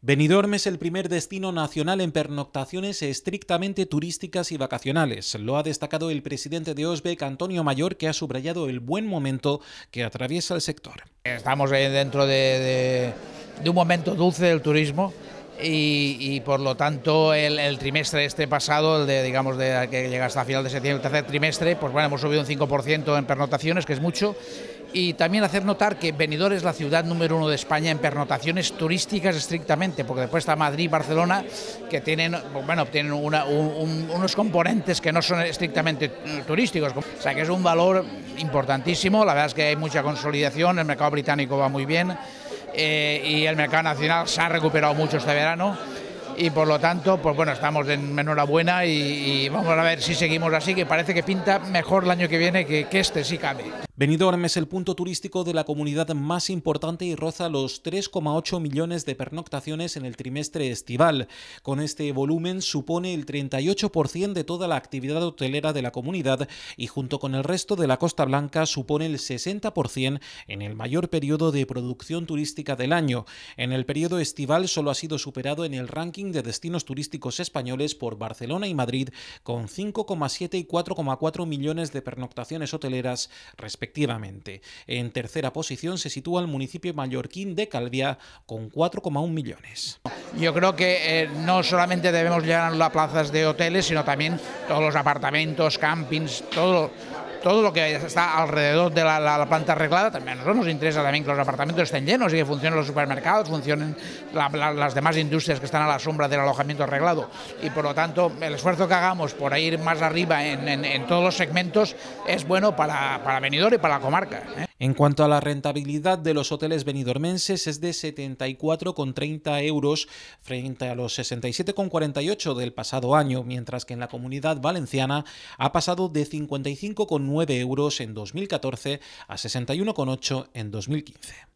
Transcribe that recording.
Benidorm es el primer destino nacional en pernoctaciones estrictamente turísticas y vacacionales. Lo ha destacado el presidente de Osbeck, Antonio Mayor, que ha subrayado el buen momento que atraviesa el sector. Estamos dentro de un momento dulce del turismo y, por lo tanto el, trimestre este pasado, el de digamos de que llega hasta final de septiembre, el tercer trimestre, pues bueno, hemos subido un 5% en pernotaciones, que es mucho. Y también hacer notar que Benidorm es la ciudad número uno de España en pernotaciones turísticas estrictamente, porque después está Madrid y Barcelona, que tienen, bueno, tienen unos componentes que no son estrictamente turísticos. O sea que es un valor importantísimo, la verdad es que hay mucha consolidación, el mercado británico va muy bien. Eh, y el mercado nacional se ha recuperado mucho este verano y por lo tanto, pues bueno, estamos en enhorabuena buena y vamos a ver si seguimos así, que parece que pinta mejor el año que viene que, este sí cabe. Benidorm es el punto turístico de la comunidad más importante y roza los 3,8 millones de pernoctaciones en el trimestre estival. Con este volumen supone el 38% de toda la actividad hotelera de la comunidad y junto con el resto de la Costa Blanca supone el 60% en el mayor periodo de producción turística del año. En el periodo estival solo ha sido superado en el ranking de destinos turísticos españoles por Barcelona y Madrid con 5,7 y 4,4 millones de pernoctaciones hoteleras respectivamente Efectivamente, En tercera posición se sitúa el municipio mallorquín de Calviá con 4,1 millones. Yo creo que eh, no solamente debemos llenar las plazas de hoteles, sino también todos los apartamentos, campings, todo todo lo que está alrededor de la, planta arreglada, también a nosotros nos interesa también que los apartamentos estén llenos y que funcionen los supermercados, funcionen las demás industrias que están a la sombra del alojamiento arreglado. Y por lo tanto, el esfuerzo que hagamos por ir más arriba en, todos los segmentos es bueno para, para y para la comarca. ¿eh? En cuanto a la rentabilidad de los hoteles venidormenses, es de 74,30 euros frente a los 67,48 del pasado año, mientras que en la comunidad valenciana ha pasado de 55,9 euros en 2014 a 61,8 en 2015.